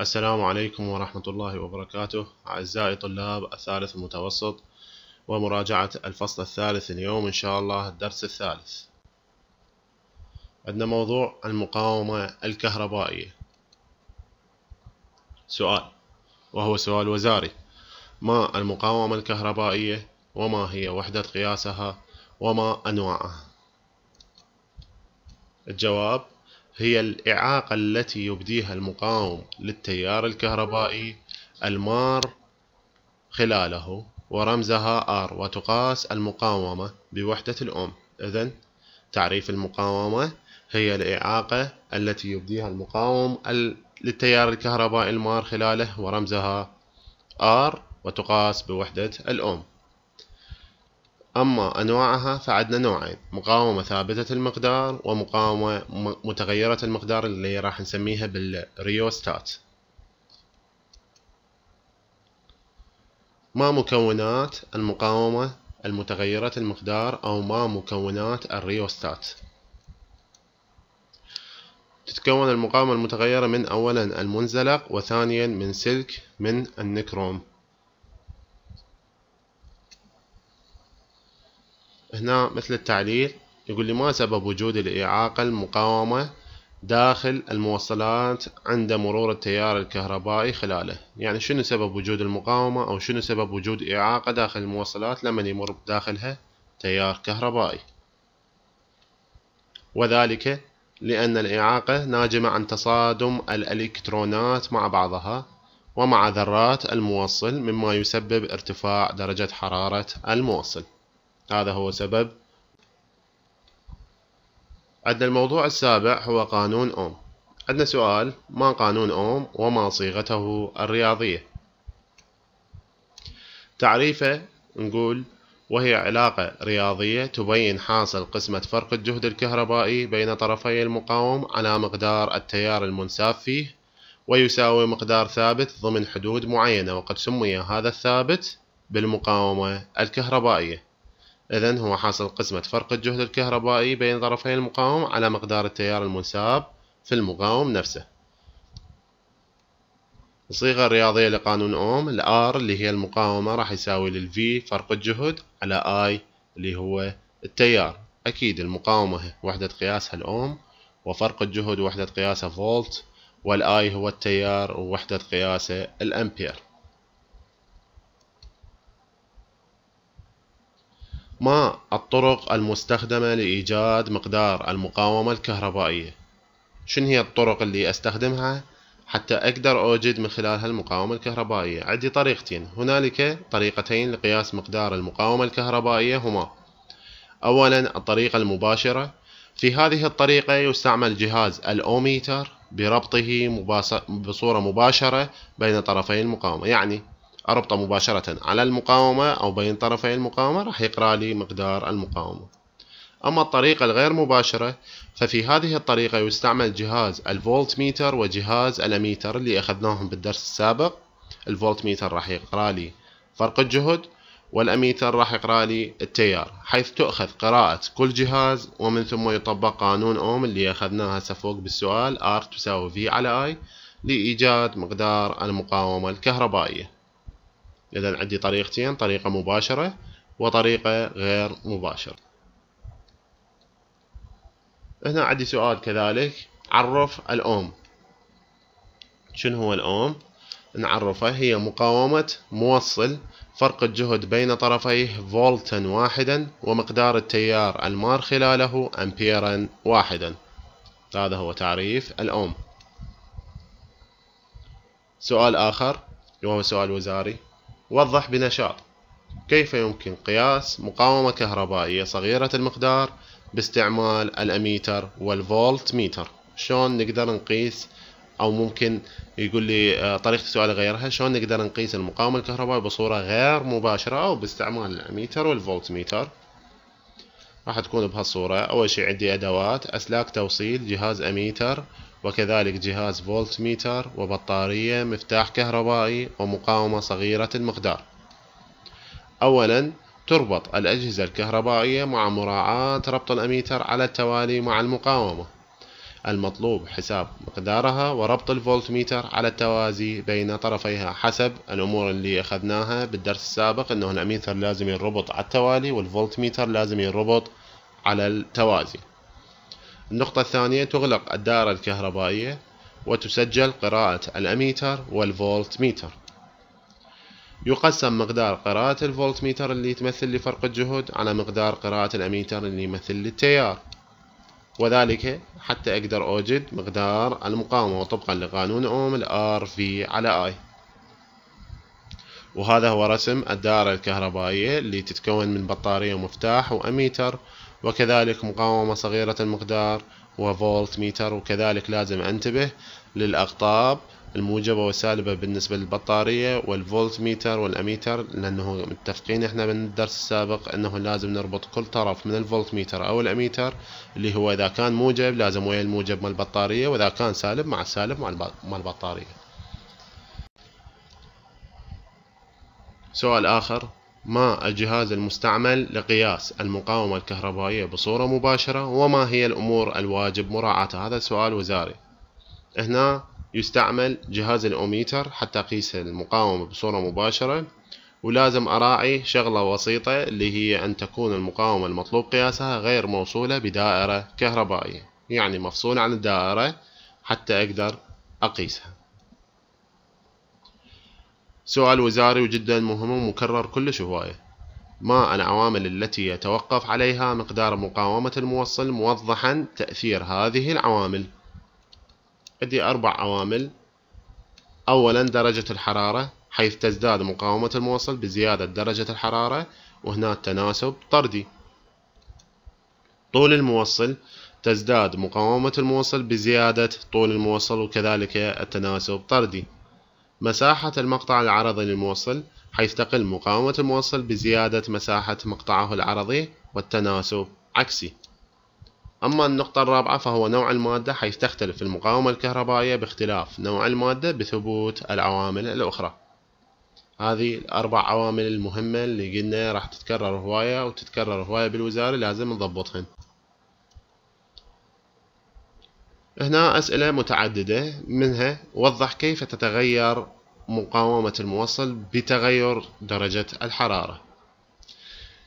السلام عليكم ورحمة الله وبركاته أعزائي طلاب الثالث المتوسط ومراجعة الفصل الثالث اليوم إن شاء الله الدرس الثالث عندنا موضوع المقاومة الكهربائية سؤال وهو سؤال وزاري ما المقاومة الكهربائية وما هي وحدة قياسها وما أنواعها الجواب هي الإعاقة التي يبديها المقاوم للتيار الكهربائي المار خلاله ورمزها R وتقاس المقاومة بوحدة الأم إذن تعريف المقاومة هي الإعاقة التي يبديها المقاوم للتيار الكهربائي المار خلاله ورمزها R وتقاس بوحدة الأم أما أنواعها فعدنا نوعين مقاومة ثابتة المقدار ومقاومة متغيرة المقدار اللي راح نسميها بالريوستات ما مكونات المقاومة المتغيرة المقدار أو ما مكونات الريوستات تتكون المقاومة المتغيرة من أولا المنزلق وثانيا من سلك من النكروم هنا مثل التعليل يقول لي ما سبب وجود الإعاقة المقاومة داخل الموصلات عند مرور التيار الكهربائي خلاله يعني شنو سبب وجود المقاومة أو شنو سبب وجود إعاقة داخل الموصلات لمن يمر داخلها تيار كهربائي وذلك لأن الإعاقة ناجمة عن تصادم الإلكترونات مع بعضها ومع ذرات الموصل مما يسبب ارتفاع درجة حرارة الموصل هذا هو سبب عندنا الموضوع السابع هو قانون أوم عندنا سؤال ما قانون أوم وما صيغته الرياضية تعريفه نقول وهي علاقة رياضية تبين حاصل قسمة فرق الجهد الكهربائي بين طرفي المقاوم على مقدار التيار المنساب فيه ويساوي مقدار ثابت ضمن حدود معينة وقد سمي هذا الثابت بالمقاومة الكهربائية إذا هو حاصل قسمة فرق الجهد الكهربائي بين طرفي المقاوم على مقدار التيار المنساب في المقاوم نفسه الصيغة الرياضية لقانون أوم الـ R اللي هي المقاومة راح يساوي لل V فرق الجهد على I اللي هو التيار أكيد المقاومة وحدة قياسها الأوم وفرق الجهد وحدة قياسها فولت والآي هو التيار ووحدة قياسه الأمبير ما الطرق المستخدمة لإيجاد مقدار المقاومة الكهربائية شنو هي الطرق اللي أستخدمها حتى أقدر أوجد من خلالها المقاومة الكهربائية عندي طريقتين هنالك طريقتين لقياس مقدار المقاومة الكهربائية هما أولا الطريقة المباشرة في هذه الطريقة يستعمل جهاز الأوميتر بربطه بصورة مباشرة بين طرفي المقاومة يعني أربطه مباشرة على المقاومة أو بين طرفي المقاومة راح يقرأ لي مقدار المقاومة أما الطريقة الغير مباشرة ففي هذه الطريقة يستعمل جهاز الفولت ميتر وجهاز الأميتر اللي أخذناهم بالدرس السابق الفولت ميتر راح يقرأ لي فرق الجهد والأميتر راح يقرأ لي التيار حيث تؤخذ قراءة كل جهاز ومن ثم يطبق قانون أوم اللي أخذناه هسه فوق بالسؤال R تساوي V على I لإيجاد مقدار المقاومة الكهربائية إذا عندي طريقتين طريقة مباشرة وطريقة غير مباشرة هنا عندي سؤال كذلك عرف الأوم شنو هو الأوم؟ نعرفه هي مقاومة موصل فرق الجهد بين طرفيه فولتا واحدا ومقدار التيار المار خلاله أمبيرا واحدا هذا هو تعريف الأوم سؤال آخر وهو سؤال وزاري وضح بنشاط كيف يمكن قياس مقاومة كهربائية صغيرة المقدار باستعمال الأميتر والفولت ميتر شلون نقدر نقيس أو ممكن يقول لي آه، طريقة السؤال غيرها شلون نقدر نقيس المقاومة الكهربائية بصورة غير مباشرة أو باستعمال الأميتر والفولت ميتر راح تكون بهالصورة أول شيء عندي أدوات أسلاك توصيل جهاز أميتر وكذلك جهاز فولت ميتر وبطارية مفتاح كهربائي ومقاومة صغيرة المقدار أولا تربط الأجهزة الكهربائية مع مراعاة ربط الأميتر على التوالي مع المقاومة المطلوب حساب مقدارها وربط الفولت ميتر على التوازي بين طرفيها حسب الأمور اللي أخذناها بالدرس السابق أنه الأميتر لازم يربط على التوالي والفولت ميتر لازم يربط على التوازي النقطة الثانية تغلق الدائرة الكهربائية وتسجل قراءة الأميتر والفولت ميتر يقسم مقدار قراءة الفولت ميتر اللي يتمثل لفرق الجهد على مقدار قراءة الأميتر اللي يمثل للتيار وذلك حتى أقدر أوجد مقدار المقاومة وطبقا لقانون أوم الار في على اي وهذا هو رسم الدائرة الكهربائية اللي تتكون من بطارية ومفتاح وأميتر وكذلك مقاومة صغيرة المقدار وفولت ميتر وكذلك لازم انتبه للأقطاب الموجبة والسالبة بالنسبة للبطارية والفولت ميتر والأميتر لأنه متفقين احنا من الدرس السابق أنه لازم نربط كل طرف من الفولت ميتر أو الأميتر اللي هو إذا كان موجب لازم ويا الموجب مع البطارية وإذا كان سالب مع السالب مع البطارية سؤال آخر ما الجهاز المستعمل لقياس المقاومة الكهربائية بصورة مباشرة وما هي الأمور الواجب مراعاتها هذا سؤال وزاري هنا يستعمل جهاز الأوميتر حتى أقيس المقاومة بصورة مباشرة ولازم أراعي شغلة بسيطة اللي هي أن تكون المقاومة المطلوب قياسها غير موصولة بدائرة كهربائية يعني مفصولة عن الدائرة حتى أقدر أقيسها سؤال وزاري وجدا مهم ومكرر كلش هواية ما العوامل التي يتوقف عليها مقدار مقاومة الموصل موضحا تأثير هذه العوامل عندي أربع عوامل أولا درجة الحرارة حيث تزداد مقاومة الموصل بزيادة درجة الحرارة وهنا التناسب طردي طول الموصل تزداد مقاومة الموصل بزيادة طول الموصل وكذلك التناسب طردي مساحة المقطع العرضي للموصل حيث تقل مقاومة الموصل بزيادة مساحة مقطعه العرضي والتناسب عكسي أما النقطة الرابعة فهو نوع المادة حيث تختلف المقاومة الكهربائية باختلاف نوع المادة بثبوت العوامل الأخرى هذه الأربع عوامل المهمة اللي قلنا راح تتكرر هواية وتتكرر هواية بالوزارة لازم نضبطهن هنا أسئلة متعددة منها وضح كيف تتغير مقاومة الموصل بتغير درجة الحرارة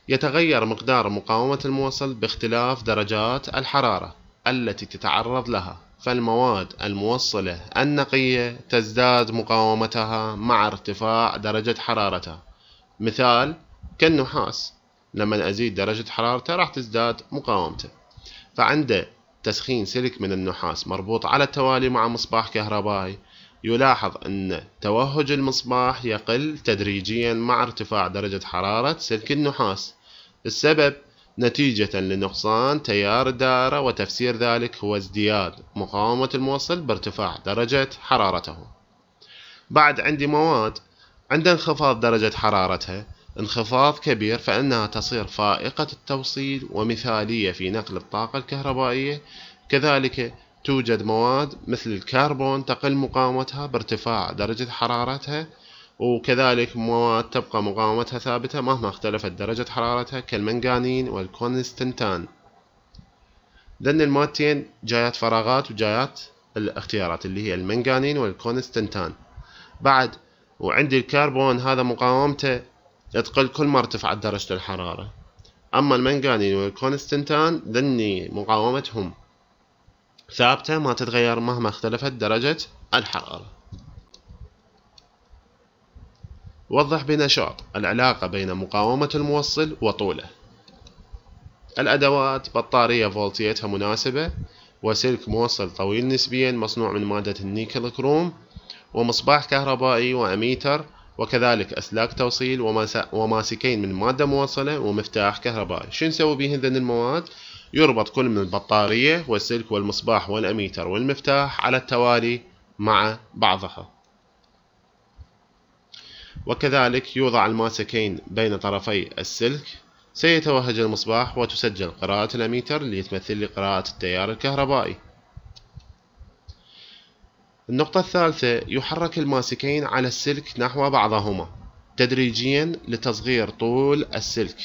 يتغير مقدار مقاومة الموصل باختلاف درجات الحرارة التي تتعرض لها فالمواد الموصلة النقية تزداد مقاومتها مع ارتفاع درجة حرارتها مثال كالنحاس لما أزيد درجة حرارته راح تزداد مقاومته فعند تسخين سلك من النحاس مربوط على التوالي مع مصباح كهربائي يلاحظ أن توهج المصباح يقل تدريجيا مع ارتفاع درجة حرارة سلك النحاس السبب نتيجة لنقصان تيار الدائرة وتفسير ذلك هو ازدياد مقاومة الموصل بارتفاع درجة حرارته بعد عندي مواد عند انخفاض درجة حرارتها انخفاض كبير فإنها تصير فائقة التوصيل ومثالية في نقل الطاقة الكهربائية كذلك توجد مواد مثل الكربون تقل مقاومتها بارتفاع درجة حرارتها وكذلك مواد تبقى مقاومتها ثابتة مهما اختلفت درجة حرارتها كالمنغانين والكونستنتان لأن المادتين جايات فراغات وجايات الاختيارات اللي هي المنغانين والكونستنتان بعد وعندي الكربون هذا مقاومته تقل كل ما ارتفعت درجة الحرارة أما المنغانين والكونستنتان ذني مقاومتهم ثابتة ما تتغير مهما اختلفت درجة الحرارة وضح بنشاط العلاقة بين مقاومة الموصل وطوله الأدوات بطارية فولتيتها مناسبة وسلك موصل طويل نسبيا مصنوع من مادة النيكل كروم ومصباح كهربائي وأميتر وكذلك أسلاك توصيل وماسكين من مادة موصلة ومفتاح كهربائي شو نسوي بهن ذن المواد يربط كل من البطارية والسلك والمصباح والأميتر والمفتاح على التوالي مع بعضها وكذلك يوضع الماسكين بين طرفي السلك سيتوهج المصباح وتسجل قراءة الأميتر لتمثل قراءة التيار الكهربائي النقطة الثالثة يحرك الماسكين على السلك نحو بعضهما تدريجيا لتصغير طول السلك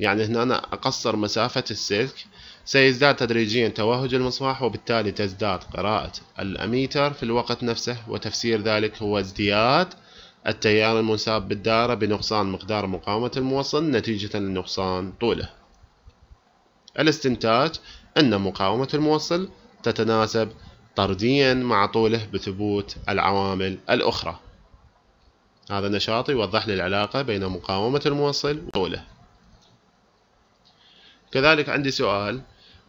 يعني هنا أنا أقصر مسافة السلك سيزداد تدريجيا توهج المصباح وبالتالي تزداد قراءة الأميتر في الوقت نفسه وتفسير ذلك هو ازدياد التيار المنساب بالدائرة بنقصان مقدار مقاومة الموصل نتيجة لنقصان طوله الاستنتاج أن مقاومة الموصل تتناسب طرديا مع طوله بثبوت العوامل الأخرى هذا النشاط يوضح لي العلاقة بين مقاومة الموصل وطوله كذلك عندي سؤال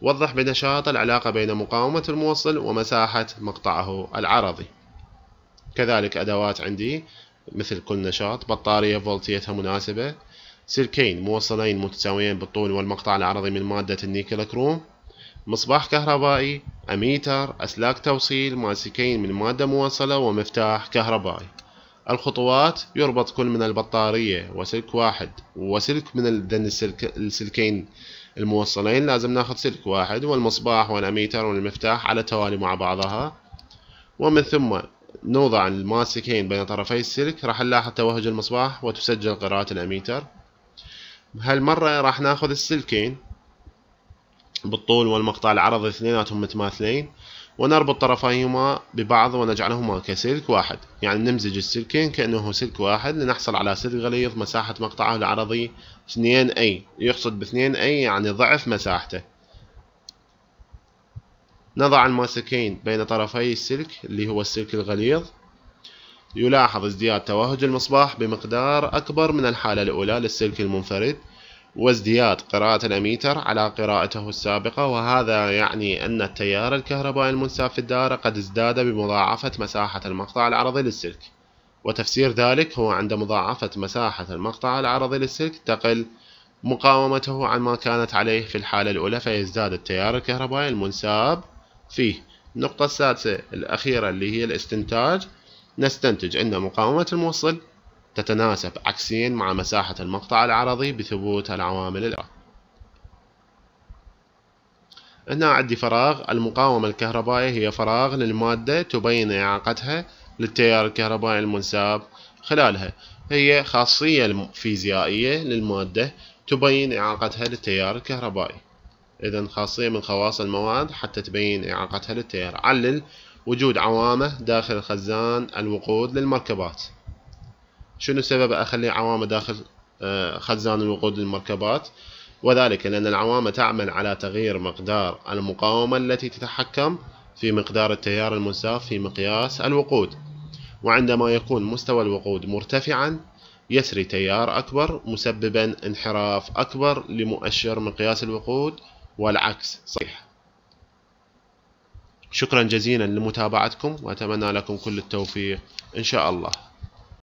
وضح بنشاط العلاقة بين مقاومة الموصل ومساحة مقطعه العرضي كذلك أدوات عندي مثل كل نشاط بطارية فولتيتها مناسبة سلكين موصلين متساويين بالطول والمقطع العرضي من مادة النيكل كروم مصباح كهربائي أميتر أسلاك توصيل ماسكين من مادة موصلة ومفتاح كهربائي الخطوات يربط كل من البطارية وسلك واحد وسلك من السلك السلكين الموصلين لازم ناخذ سلك واحد والمصباح والأميتر والمفتاح على توالي مع بعضها ومن ثم نوضع الماسكين بين طرفي السلك راح نلاحظ توهج المصباح وتسجل قراءة الأميتر هالمرة راح ناخذ السلكين بالطول والمقطع العرضي اثنيناتهم متماثلين ونربط طرفيهما ببعض ونجعلهما كسلك واحد يعني نمزج السلكين كأنه سلك واحد لنحصل على سلك غليظ مساحة مقطعه العرضي 2 أي يقصد ب 2 أي يعني ضعف مساحته نضع الماسكين بين طرفي السلك اللي هو السلك الغليظ يلاحظ ازدياد توهج المصباح بمقدار أكبر من الحالة الأولى للسلك المنفرد وازدياد قراءة الأميتر على قراءته السابقة وهذا يعني أن التيار الكهربائي المنساب في الدائرة قد ازداد بمضاعفة مساحة المقطع العرضي للسلك وتفسير ذلك هو عند مضاعفة مساحة المقطع العرضي للسلك تقل مقاومته عن ما كانت عليه في الحالة الأولى فيزداد التيار الكهربائي المنساب فيه النقطة السادسة الأخيرة اللي هي الاستنتاج نستنتج أن مقاومة الموصل تتناسب عكسيا مع مساحة المقطع العرضي بثبوت العوامل الأخرى. هنا عندي فراغ المقاومة الكهربائية هي فراغ للمادة تبين إعاقتها للتيار الكهربائي المنساب خلالها هي خاصية فيزيائية للمادة تبين إعاقتها للتيار الكهربائي إذا خاصية من خواص المواد حتى تبين إعاقتها للتيار علل وجود عوامة داخل خزان الوقود للمركبات شنو سبب أخلي عوامة داخل آه، خزان الوقود للمركبات وذلك لأن العوامة تعمل على تغيير مقدار المقاومة التي تتحكم في مقدار التيار المنساف في مقياس الوقود وعندما يكون مستوى الوقود مرتفعا يسري تيار أكبر مسببا انحراف أكبر لمؤشر مقياس الوقود والعكس صحيح شكرا جزيلا لمتابعتكم وأتمنى لكم كل التوفيق إن شاء الله